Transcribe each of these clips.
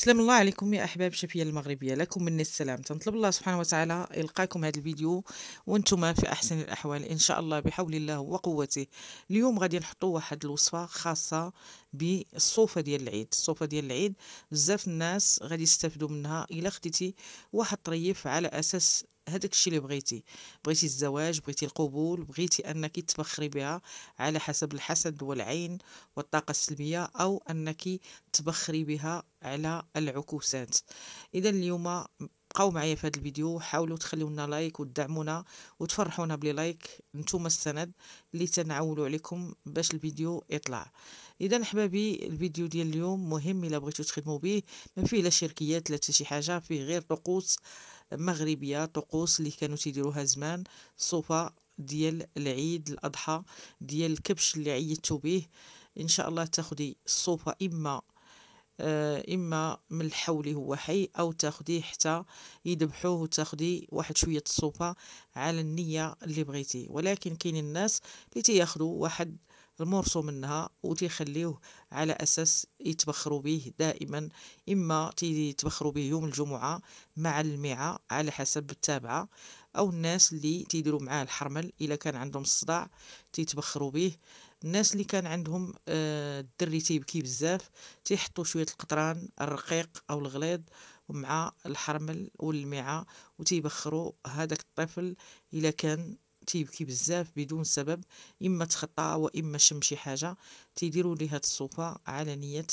سلام الله عليكم يا احباب شفيه المغربيه لكم مني السلام تنطلب الله سبحانه وتعالى يلقاكم هذا الفيديو وانتم في احسن الاحوال ان شاء الله بحول الله وقوته اليوم غادي نحطوا واحد الوصفه خاصه بالصوفه ديال العيد الصوفه ديال العيد بزاف الناس غادي يستافدوا منها الا خديتي واحد طريف على اساس هذاك الشيء اللي بغيتي بغيتي الزواج بغيتي القبول بغيتي انك تبخري بها على حسب الحسد والعين والطاقه السلبيه او انك تبخري بها على العكوسات اذا اليوم بقاو معايا في هذا الفيديو حاولوا تخليونا لنا لايك وتدعمونا وتفرحونا بلي لايك نتوما السند اللي تنعولوا عليكم باش الفيديو يطلع اذا احبابي الفيديو ديال اليوم مهم الا بغيتو تخدموا به ما فيه لا شركيات لا شي حاجه فيه غير طقوس مغربيه طقوس اللي كانوا تيديروها زمان صوفا ديال العيد الاضحى ديال الكبش اللي عيدتو به ان شاء الله تاخدي الصوفه اما آه، اما من الحول هو حي او تاخديه حتى يذبحوه وتاخدي واحد شويه الصوفه على النيه اللي بغيتي ولكن كاين الناس اللي تياخذوا واحد المورسو منها وتيخليوه على اساس يتبخروا به دائما اما تيتبخروا به يوم الجمعه مع الميعه على حسب التابعه او الناس اللي تيديروا معاه الحرمل الا كان عندهم الصداع تيتبخروا به الناس اللي كان عندهم آه، الدري تيبكي بزاف تيحطوا شويه القطران الرقيق او الغليظ مع الحرمل والمعه وتيبخروا هذاك الطفل الا كان تيبكي بزاف بدون سبب اما تخطا واما شم شي حاجه تيديروا ليه هاد الصوفه على نيه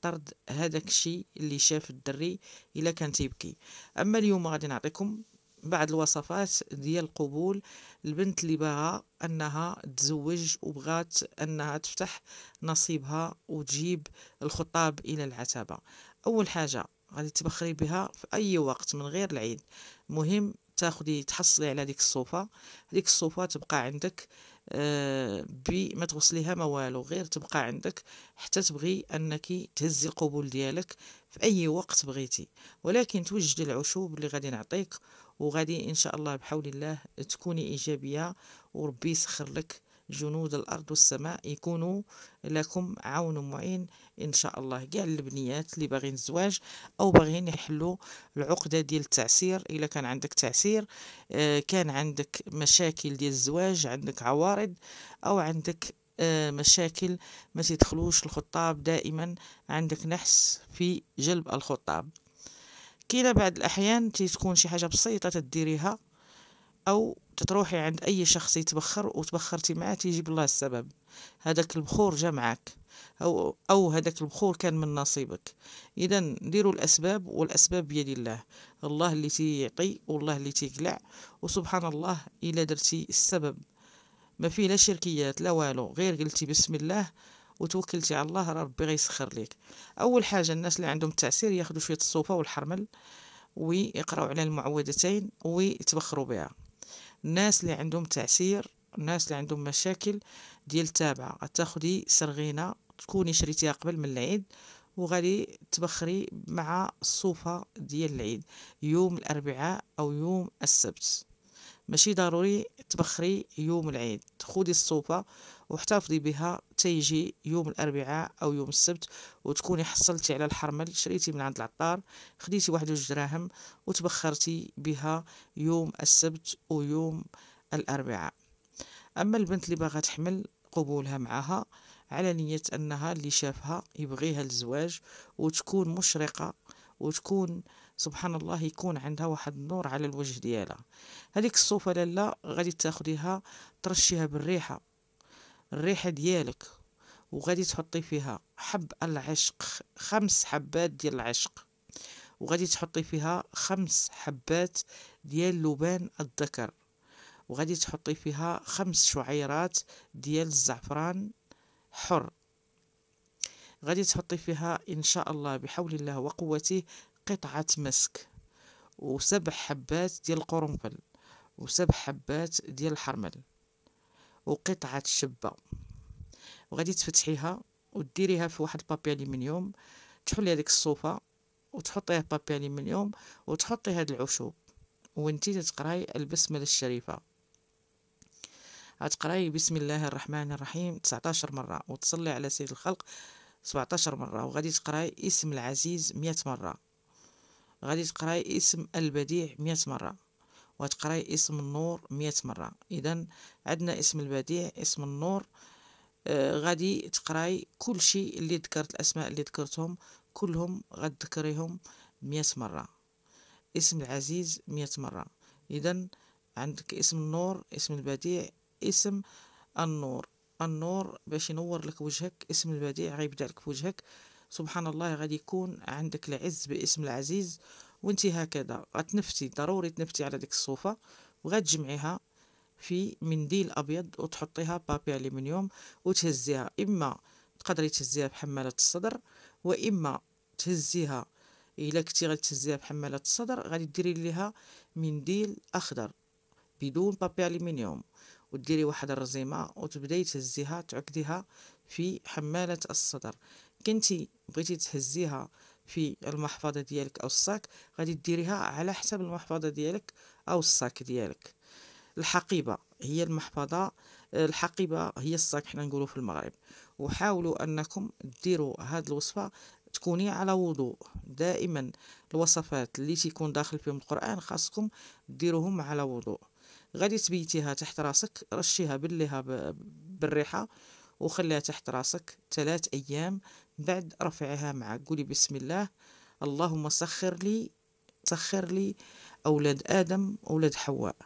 طرد هذاك الشيء اللي شاف الدري الا كان تيبكي اما اليوم غادي نعطيكم بعض الوصفات ديال القبول البنت اللي باغا انها تزوج وبغات انها تفتح نصيبها وتجيب الخطاب الى العتبه اول حاجه غادي تبخري بها في اي وقت من غير العيد مهم تاخدي تحصلي على ديك الصوفه ديك الصوفه تبقى عندك آه بي ما تغسليها ما والو غير تبقى عندك حتى تبغي انك تهزي القبول ديالك في اي وقت بغيتي ولكن توجدي العشوب اللي غادي نعطيك وغادي ان شاء الله بحول الله تكوني ايجابيه وربي يسخر لك جنود الارض والسماء يكونوا لكم عون معين ان شاء الله كاع البنيات اللي باغيين الزواج او باغيين يحلوا العقده ديال التعسير الا كان عندك تعسير آه، كان عندك مشاكل ديال الزواج عندك عوارض او عندك آه، مشاكل ما تدخلوش الخطاب دائما عندك نحس في جلب الخطاب كاينه بعض الأحيان تيتكون شي حاجة بسيطة تديريها أو تتروحي عند أي شخص يتبخر وتبخرتي معاه تيجيب الله السبب هذاك البخور جا معاك أو أو هذاك البخور كان من نصيبك إذا ديروا الأسباب والأسباب بيد الله الله اللي تيعطي والله اللي تيقلع وسبحان الله إلا درتي السبب ما فيه لا شركيات لا والو غير قلتي بسم الله وتوكلتي على الله راه ربي غيسخر ليك اول حاجه الناس اللي عندهم التعسير ياخذوا شويه الصوفه والحرمل ويقراو على المعوذتين ويتبخروا بها الناس اللي عندهم تعسير الناس اللي عندهم مشاكل ديال التابعه غتاخدي سرغينه تكوني شريتيها قبل من العيد وغادي تبخري مع الصوفه ديال العيد يوم الاربعاء او يوم السبت ماشي ضروري تبخري يوم العيد خدي الصوفة واحتفظي بها تيجي يوم الاربعاء او يوم السبت وتكوني حصلتي على الحرمل شريتي من عند العطار خديتي واحد جوج دراهم وتبخرتي بها يوم السبت ويوم الاربعاء اما البنت اللي باغا تحمل قبولها معها على نية أنها اللي شافها يبغيها للزواج وتكون مشرقة وتكون سبحان الله يكون عندها واحد النور على الوجه ديالها هذيك الصوفه لالا غادي تاخديها ترشيها بالريحه الريحه ديالك وغادي تحطي فيها حب العشق خمس حبات ديال العشق وغادي تحطي فيها خمس حبات ديال لبان الذكر وغادي تحطي فيها خمس شعيرات ديال الزعفران حر غادي تحطي فيها ان شاء الله بحول الله وقوته قطعة مسك وسبع حبات ديال القرنفل وسبع حبات ديال الحرمل وقطعة شبة وغادي تفتحيها وديريها في واحد البابي الومنيوم تحلي هذيك الصوفه وتحطيها في بابي الومنيوم وتحطي هاد العشوب وانتي تقراي البسمله الشريفه غتقراي بسم الله الرحمن الرحيم 19 مره وتصلي على سيد الخلق 17 مره وغادي تقراي اسم العزيز 100 مره غادي تقراي اسم البديع مئة مرة وتقراي اسم النور مئة مرة إذا عندنا اسم البديع اسم النور آه غادي تقراي كل شيء اللي ذكرت الأسماء اللي ذكرتهم كلهم غتذكريهم مئة مرة اسم العزيز مئة مرة إذا عندك اسم النور اسم البديع اسم النور النور باش ينور لك وجهك اسم البديع غيبدع لك وجهك سبحان الله غادي يكون عندك العز باسم العزيز وانت هكذا غتنفتي ضروري تنفتي على ديك الصوفه وغتجمعيها في منديل ابيض وتحطيها بابي الومنيوم وتهزيها اما تقدري تهزيها بحماله الصدر واما تهزيها الا كنتي غتهزيها بحماله الصدر غادي ديري ليها منديل اخضر بدون بابي الومنيوم وديري واحد الرزيمه وتبداي تهزيها تعقديها في حماله الصدر كنتي بغيتي تهزيها في المحفظه ديالك او الصاك غادي ديريها على حسب المحفظه ديالك او الصاك ديالك الحقيبه هي المحفظه الحقيبه هي الصاك حنا نقولو في المغرب وحاولوا انكم ديروا هذه الوصفه تكوني على وضوء دائما الوصفات اللي تيكون داخل فيهم القران خاصكم ديروهم على وضوء غادي تبيتيها تحت راسك رشيها بليها بالريحه وخليها تحت راسك ثلاث ايام بعد رفعها معك قولي بسم الله اللهم سخر لي سخر لي أولاد آدم أولاد حواء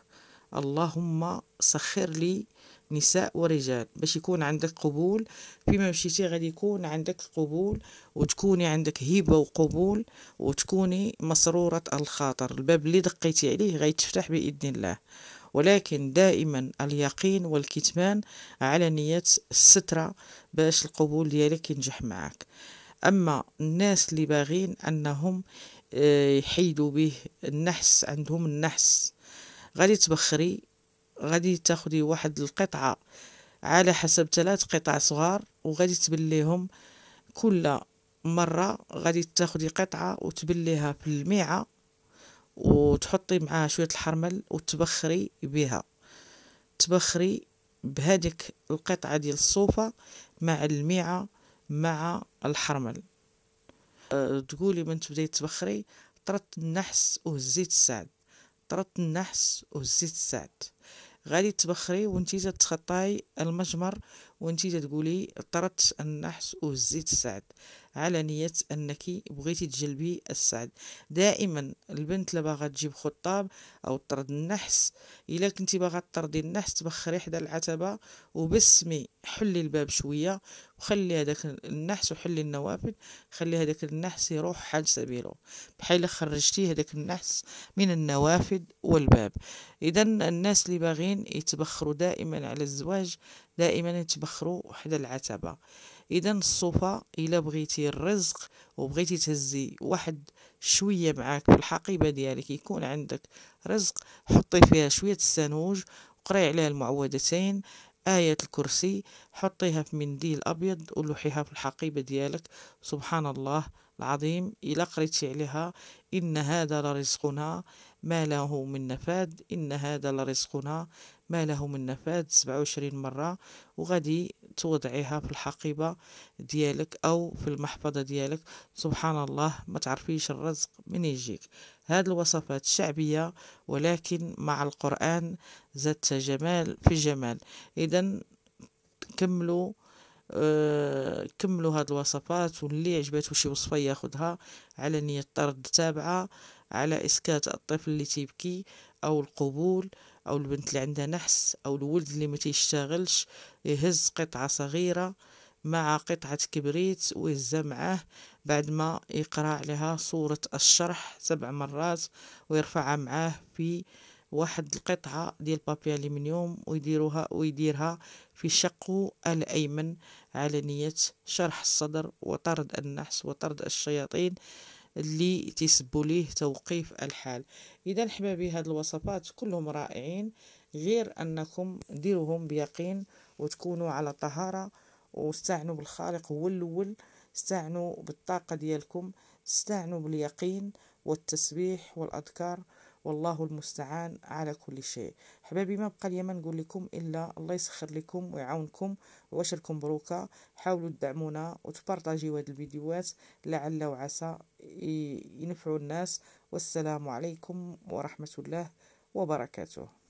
اللهم سخر لي نساء ورجال باش يكون عندك قبول فيما مشيتي غادي يكون عندك قبول وتكوني عندك هيبة وقبول وتكوني مسرورة الخاطر الباب اللي دقيتي عليه غيتفتح بإذن الله ولكن دائما اليقين والكتمان على نية السترة باش القبول ديالك ينجح معك أما الناس اللي باغين أنهم آه، يحيدوا به النحس عندهم النحس غادي تبخري غادي تاخدي واحد القطعة على حسب ثلاث قطع صغار وغادي تبليهم كل مرة غادي تاخدي قطعة وتبليها في الميعة وتحطي معاه شويه الحرمل وتبخري بها تبخري بهذيك القطعه ديال الصوفه مع الميعه مع الحرمل أه، تقولي من تبداي تبخري طرت النحس وهزيت السعد طرت النحس وهزيت السعد غادي تبخري وانتي تتخطاي المجمر وانت تقولي اضطرت النحس وهزيت السعد على نية انك بغيتي تجلبي السعد دائما البنت لا باغا تجيب خطاب او طرد النحس الا كنتي باغا تطردي النحس تبخري حدا العتبة وبسمي حلي الباب شوية وخلي هذاك النحس وحلي النوافذ خلي هذاك النحس يروح حال سبيله بحال خرجتي هذاك النحس من النوافذ والباب اذا الناس اللي باغين يتبخروا دائما على الزواج دائما تبخروا حدا العتبة اذا الصوفة الا بغيتي الرزق وبغيتي تهزي واحد شوية معاك في الحقيبه ديالك يكون عندك رزق حطي فيها شوية السنوج وقري عليها المعوذتين آية الكرسي حطيها في منديل أبيض ولوحيها في الحقيبة ديالك سبحان الله العظيم إلى قريتي عليها إن هذا لرزقنا ما له من نفاد إن هذا لرزقنا ما له من نفاد 27 مرة وغادي توضعيها في الحقيبة ديالك أو في المحفظة ديالك سبحان الله ما تعرفيش الرزق من يجيك هذه الوصفات شعبية ولكن مع القرآن زادت جمال في جمال إذا كملوا آه، كملوا هاد الوصفات واللي عجبته شي وصفة ياخدها على نية طرد تابعة على إسكات الطفل اللي تيبكي أو القبول أو البنت اللي عندها نحس أو الولد اللي ما تيشتغلش يهز قطعة صغيرة مع قطعة كبريت ويهزها معاه بعد ما يقرأ عليها صورة الشرح سبع مرات ويرفعها معاه في واحد القطعة ديال بابي ألمنيوم ويديروها ويديرها في شقه الأيمن على نية شرح الصدر وطرد النحس وطرد الشياطين اللي تسبوا ليه توقيف الحال إذا حبابي هاد الوصفات كلهم رائعين غير أنكم ديروهم بيقين وتكونوا على طهارة واستعنوا بالخالق هو الأول استعنوا بالطاقة ديالكم استعنوا باليقين والتسبيح والأذكار والله المستعان على كل شيء حبايبي ما بقى لي ما نقول لكم الا الله يسخر لكم ويعاونكم واشركم بروكا حاولوا تدعمونا وتبارطاجيو هاد الفيديوهات لعل وعسى ينفعوا الناس والسلام عليكم ورحمه الله وبركاته